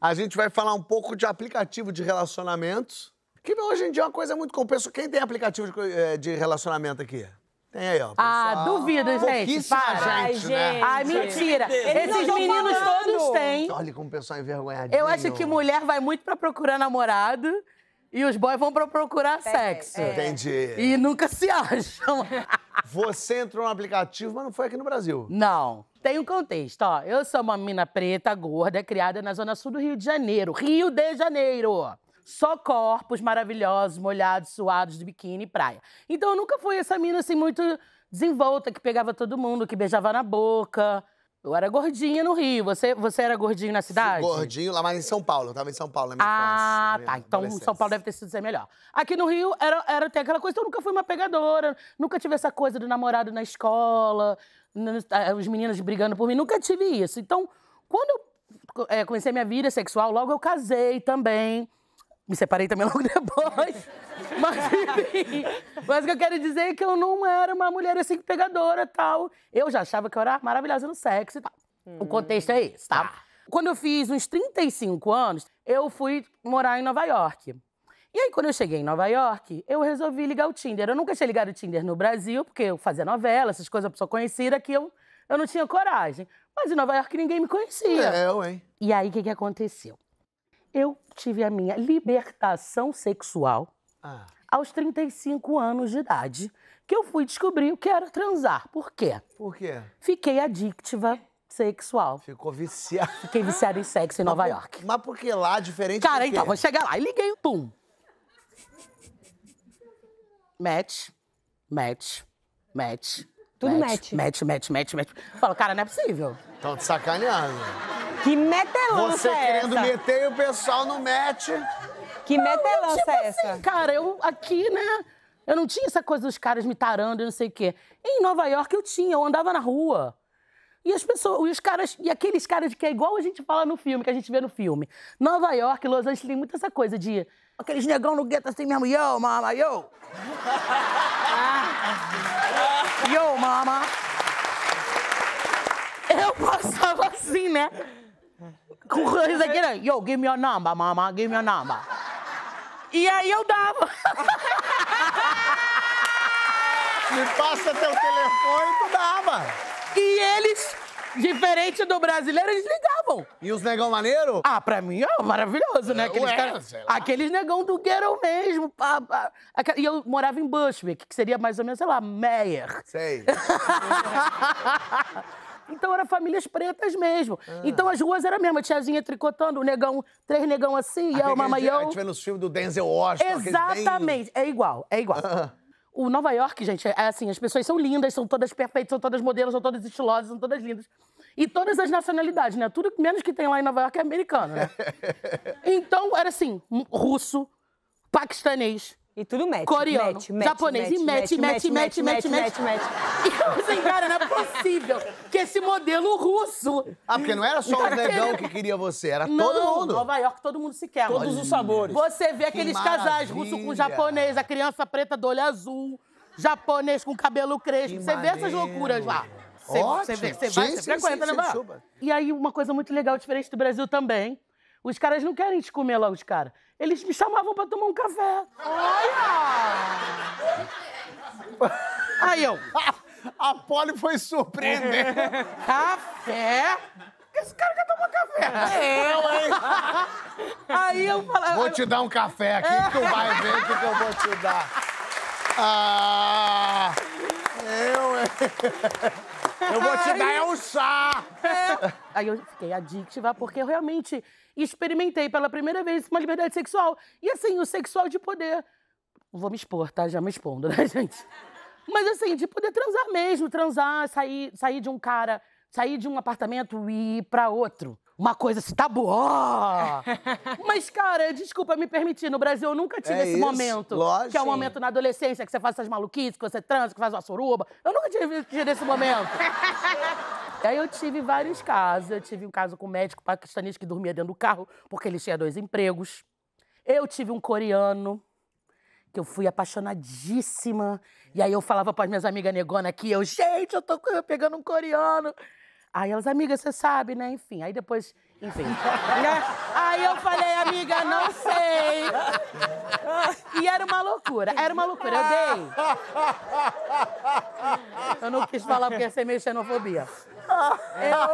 A gente vai falar um pouco de aplicativo de relacionamentos, que hoje em dia é uma coisa muito compensa. Quem tem aplicativo eh, de relacionamento aqui? Tem aí, ó. Ah, pessoal. Ah, duvido, gente. Para. Gente, né? Ai, ah, mentira. Esses meninos falando. todos têm. Olha como o pessoal é envergonhadinho. Eu acho que mulher vai muito pra procurar namorado e os boys vão pra procurar é, sexo. É. Entendi. E nunca se acham. Você entrou no aplicativo, mas não foi aqui no Brasil. Não. Tem um contexto, ó. Eu sou uma menina preta, gorda, criada na zona sul do Rio de Janeiro. Rio de Janeiro! Só corpos maravilhosos, molhados, suados, de biquíni e praia. Então eu nunca fui essa mina assim muito desenvolta, que pegava todo mundo, que beijava na boca, eu era gordinha no Rio. Você, você era gordinho na cidade? Gordinho lá, mas em São Paulo. Eu tava em São Paulo na minha ah, infância. Ah, tá. Então São Paulo deve ter sido ser melhor. Aqui no Rio era, era ter aquela coisa, então eu nunca fui uma pegadora. Nunca tive essa coisa do namorado na escola, eh, os meninos brigando por mim. Nunca tive isso. Então, quando eu é, comecei minha vida sexual, logo eu casei também. Me separei também logo depois. Mas, enfim. Mas o que eu quero dizer é que eu não era uma mulher assim pegadora tal. Eu já achava que eu era maravilhosa no sexo e tal. Hum. O contexto é esse, tá? Ah. Quando eu fiz uns 35 anos, eu fui morar em Nova York. E aí, quando eu cheguei em Nova York, eu resolvi ligar o Tinder. Eu nunca tinha ligado o Tinder no Brasil, porque eu fazia novela, essas coisas, pessoa conhecida, que eu, eu não tinha coragem. Mas em Nova York ninguém me conhecia. É, eu, hein? E aí, o que, que aconteceu? Eu tive a minha libertação sexual ah. aos 35 anos de idade, que eu fui descobrir o que era transar. Por quê? Por quê? Fiquei adictiva sexual. Ficou viciada. Fiquei viciada em sexo em Nova York. Mas por que lá, diferente Cara, então, vou chegar lá e liguei o pum. Match, match, match, tudo match. Match, match, match, match. Fala, cara, não é possível. Estão te sacaneando. Que metelança Você é essa? Você querendo meter e o pessoal no match. Que não, metelança tipo é assim, essa? Assim, cara, eu aqui, né? Eu não tinha essa coisa dos caras me tarando e não sei o quê. Em Nova York eu tinha, eu andava na rua. E as pessoas, e os caras, e aqueles caras que é igual a gente fala no filme, que a gente vê no filme. Nova York, Los Angeles tem muito essa coisa de aqueles negão no gueto assim mesmo, yo, mama, yo yo, mama. Eu passava assim, né? Com isso aqui, né? Yo, give me your number, mama, give me your number. E aí eu dava. Me passa teu telefone, tu dava. E eles, diferente do brasileiro, eles ligavam gostavam. E os negão maneiro? Ah, pra mim é maravilhoso, né? É, aqueles, Ué, cara... Aqueles negão do Guerão mesmo. Pá, pá. E eu morava em Bushwick, que seria mais ou menos, sei lá, Meyer. Sei. Então eram famílias pretas mesmo. Ah. Então as ruas eram mesmo, a tiazinha tricotando, o negão, três negão assim, e o mamaião. A gente vê nos filmes do Denzel Washington. Exatamente, bem... é igual, é igual. Ah. O Nova York, gente, é assim, as pessoas são lindas, são todas perfeitas, são todas modelos, são todas estilosas, são todas lindas. E todas as nacionalidades, né? Tudo menos que tem lá em Nova York é americano, né? então, era assim, russo, paquistanês, e tudo mete. Coreano, match, match, japonês. Match, e mete, mete, mete, mete, mete, mete. E eu falei, cara, não é possível que esse modelo russo... Ah, porque não era só o negão que queria você, era não, todo mundo. Nova York, todo mundo se quer. Todos os sabores. Você vê aqueles maravilha. casais, russo com japonês, a criança preta do olho azul, japonês com cabelo crespo. Que você maneiro. vê essas loucuras lá. Ótimo. Você, você vai, você frequenta, sim, né, sim, E aí, uma coisa muito legal, diferente do Brasil também, os caras não querem te comer logo de cara. Eles me chamavam pra tomar um café. Olha! Aí eu... A Polly foi surpreender. café? Esse cara quer tomar café. É eu, hein? Aí eu falava... Vou te dar um café aqui, é. que tu vai ver o que, que eu vou te dar. Ah... Eu, hein? Eu vou te dar é um chá! É. Aí eu fiquei adictiva porque eu realmente experimentei pela primeira vez uma liberdade sexual. E assim, o sexual de poder. Vou me expor, tá? Já me expondo, né, gente? Mas assim, de poder transar mesmo, transar, sair, sair de um cara, sair de um apartamento e ir pra outro uma coisa assim, tá boa. Mas, cara, desculpa me permitir, no Brasil eu nunca tive é esse isso, momento. Lógico. Que é o um momento na adolescência que você faz essas maluquices, que você transa, que faz uma suruba. Eu nunca tive, tive esse momento. e aí eu tive vários casos. Eu tive um caso com um médico paquistanês que dormia dentro do carro porque ele tinha dois empregos. Eu tive um coreano que eu fui apaixonadíssima. E aí eu falava para as minhas amigas negona aqui, eu, gente, eu tô pegando um coreano. Aí elas, amiga, você sabe, né? Enfim, aí depois, enfim. né? Aí eu falei, amiga, não sei. E era uma loucura, era uma loucura. Eu dei. Eu não quis falar porque ia ser meio xenofobia. Eu...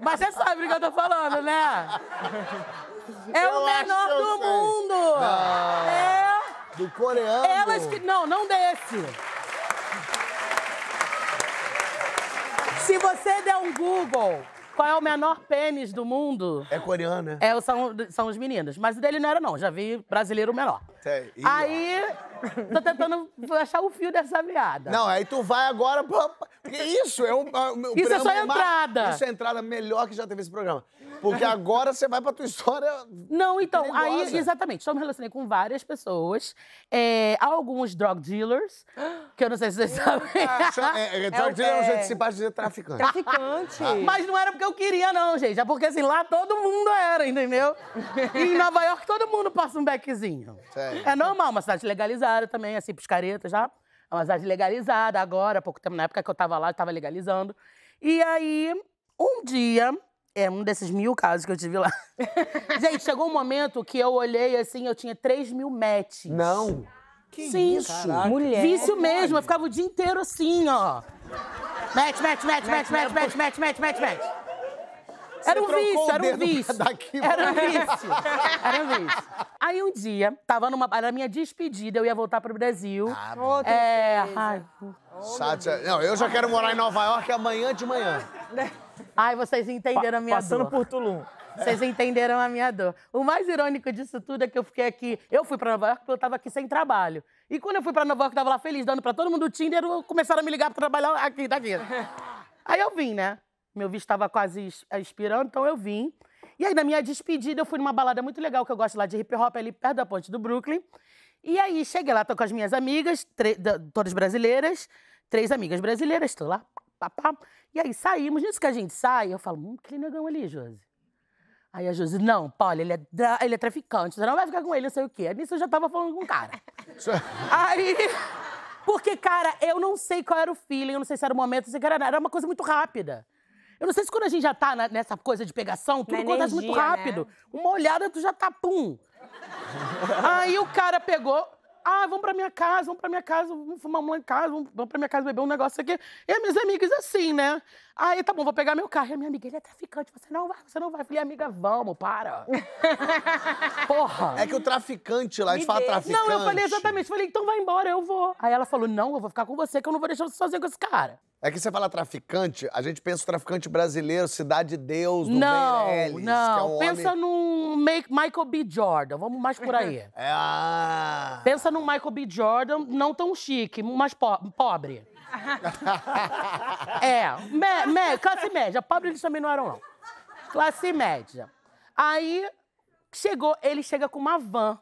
Mas você sabe do que eu tô falando, né? É o menor do mundo! Não. É... Do coreano? Elas que. Não, não desse. Se você der um Google, qual é o menor pênis do mundo? É coreano, né? É, são, são os meninos. Mas o dele não era, não. Já vi brasileiro menor. Ih, aí, ó. tô tentando achar o fio dessa meada. Não, aí tu vai agora pra... Porque isso é um... É um isso é só é entrada. Isso é a entrada melhor que já teve esse programa. Porque agora você vai pra tua história Não, é então, perigosa. aí, exatamente. só me relacionei com várias pessoas. É, alguns drug dealers, que eu não sei se vocês sabem. É, é, drug dealer é um jeito de se dizer traficante. Traficante. Ah. Mas não era porque eu queria, não, gente. É porque, assim, lá todo mundo era, entendeu? E em Nova York todo mundo passa um beckzinho. É normal, uma cidade legalizada também, assim, piscareta já. É uma cidade legalizada agora, há pouco tempo, na época que eu tava lá, eu tava legalizando. E aí, um dia, é um desses mil casos que eu tive lá. Gente, chegou um momento que eu olhei assim, eu tinha 3 mil matches. Não! Que Sim. isso? Caraca. Mulher. Vício é mesmo, eu ficava o dia inteiro assim, ó. Match, match, match, match, match, match, match, match, match, match. match. Era um vício, era um vício. Daqui, era um vício. Era um vício. Aí um dia, tava numa. Era minha despedida, eu ia voltar pro Brasil. Ah, É. Ai, Sátia, não, eu já quero morar em Nova York amanhã de manhã. Ai, vocês entenderam a minha Passando dor. por Tulum. Vocês entenderam a minha dor. O mais irônico disso tudo é que eu fiquei aqui. Eu fui pra Nova York porque eu tava aqui sem trabalho. E quando eu fui pra Nova York, eu tava lá feliz, dando pra todo mundo o Tinder, começaram a me ligar pra trabalhar aqui, daqui. Tá Aí eu vim, né? Meu visto estava quase eh, expirando, então eu vim. E aí, na minha despedida, eu fui numa balada muito legal que eu gosto lá de hip hop, ali perto da ponte do Brooklyn. E aí, cheguei lá, tô com as minhas amigas, todas brasileiras, três amigas brasileiras, tô lá, papá E aí, saímos. Nisso que a gente sai, eu falo, hum, aquele negão ali, é, Josi. Aí a Josi, não, Paulo ele é, ele é traficante, você não vai ficar com ele, eu sei o quê. Nisso eu já tava falando com o cara. aí. Porque, cara, eu não sei qual era o feeling, eu não sei se era o momento, não sei que era nada. Era uma coisa muito rápida. Eu não sei se quando a gente já tá na, nessa coisa de pegação, tudo acontece energia, muito né? rápido. Né? Uma olhada, tu já tá pum. Aí o cara pegou. Ah, vamos pra minha casa, vamos pra minha casa, vamos fumar uma em casa, vamos pra minha casa beber um negócio aqui. E as minhas amigas assim, né? Aí, tá bom, vou pegar meu carro. E a minha amiga, ele é traficante. Você não vai, você não vai. falei, amiga, vamos, para. Porra. É que o traficante lá, a gente fala traficante. Não, eu falei exatamente. falei, então vai embora, eu vou. Aí ela falou, não, eu vou ficar com você, que eu não vou deixar você sozinho com esse cara. É que você fala traficante, a gente pensa o traficante brasileiro, Cidade de Deus, do não, Meirelles, não. que é um Pensa homem... num Michael B. Jordan, vamos mais por aí. é, ah. Pensa num Michael B. Jordan, não tão chique, mas po pobre. é, me, me, classe média. Pobre eles também não eram, não. Classe média. Aí chegou, ele chega com uma van.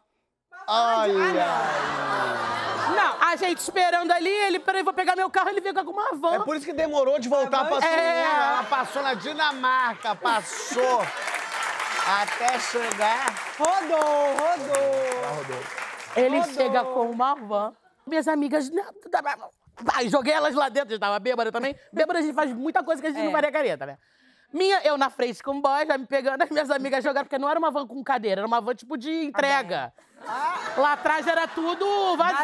Ai, ai, Não, a gente esperando ali, ele, peraí, vou pegar meu carro, ele veio com uma van. É por isso que demorou de voltar pra Suíça. É... Né? Ela passou na Dinamarca, passou. até chegar. Rodou, rodou. Ele rodou. chega com uma van. Minhas amigas não. Pá, joguei elas lá dentro, eu tava bêbada também. Bêbada a gente faz muita coisa que a gente é. não faria careta, né? Minha, eu na frente com o boy, já me pegando, as minhas amigas jogaram, porque não era uma van com cadeira, era uma van tipo de entrega. Ah, é? lá atrás era tudo vazio.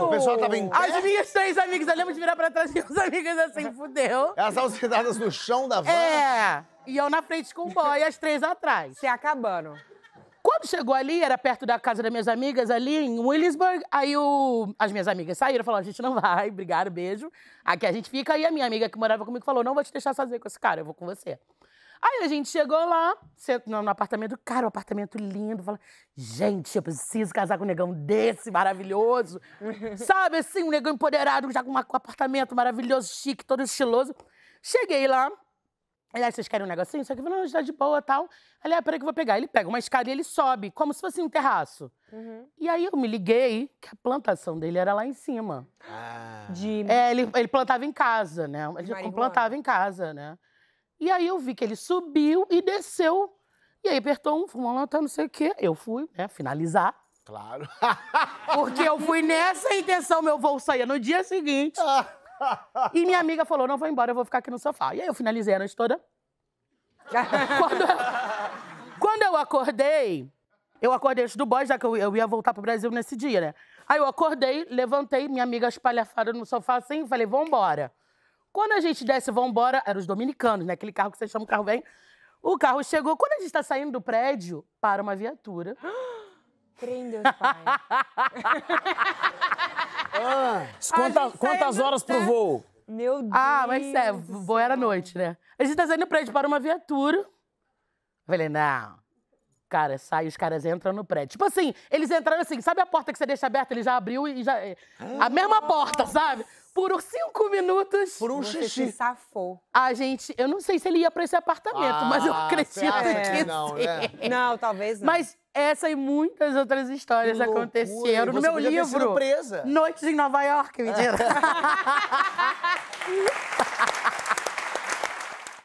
vazio. O pessoal tava em pé. As minhas três amigas, eu lembro de virar pra trás e assim, é. É as amigas assim, fudeu. Elas alucinadas no chão da van? É. E eu na frente com o boy, as três atrás. Se acabando. Quando chegou ali, era perto da casa das minhas amigas, ali em Williamsburg, aí o... as minhas amigas saíram, falaram, a gente não vai, obrigado, beijo. Aqui a gente fica, e a minha amiga que morava comigo falou, não vou te deixar sozinha com esse cara, eu vou com você. Aí a gente chegou lá, no apartamento, cara, o um apartamento lindo. Fala, gente, eu preciso casar com um negão desse maravilhoso. Sabe assim, um negão empoderado, já com um apartamento maravilhoso, chique, todo estiloso. Cheguei lá, Aliás, ah, vocês querem um negocinho? Só que eu não, está de boa tal. Aliás, ah, peraí que eu vou pegar. Ele pega uma escada e ele sobe, como se fosse um terraço. Uhum. E aí eu me liguei que a plantação dele era lá em cima. Ah. De... É, ele, ele plantava em casa, né? Ele plantava em casa, né? E aí eu vi que ele subiu e desceu. E aí apertou um, fumou lá, não sei o quê. Eu fui, né, finalizar. Claro. Porque eu fui nessa intenção, meu voo saía no dia seguinte. Ah. E minha amiga falou: não, vou embora, eu vou ficar aqui no sofá. E aí eu finalizei a noite toda. quando, eu, quando eu acordei, eu acordei antes do boy, já que eu, eu ia voltar pro Brasil nesse dia, né? Aí eu acordei, levantei, minha amiga espalhafada no sofá assim, falei, vambora. Quando a gente desce, vambora, eram os dominicanos, né? Aquele carro que você chama o carro vem. O carro chegou. Quando a gente tá saindo do prédio, para uma viatura. Crê Deus, pai. Ah, quantas horas pro voo? Meu Deus. Ah, mas é, voo era noite, né? A gente tá saindo prédio para uma viatura. Eu falei, não. Cara, sai, os caras entram no prédio. Tipo assim, eles entraram assim, sabe a porta que você deixa aberta? Ele já abriu e já. É, a mesma porta, sabe? por cinco minutos. Por um Você xixi. Se safou. A gente. Eu não sei se ele ia pra esse apartamento, ah, mas eu acredito ah, é, que. Não, sim. Né? não, talvez não. Mas essa e muitas outras histórias que aconteceram no meu livro. Ter sido presa. Noites em Nova York, mentira.